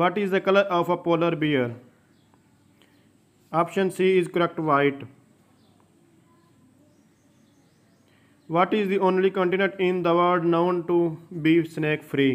What is the color of a polar bear? Option C is correct white. What is the only continent in the world known to be snake free?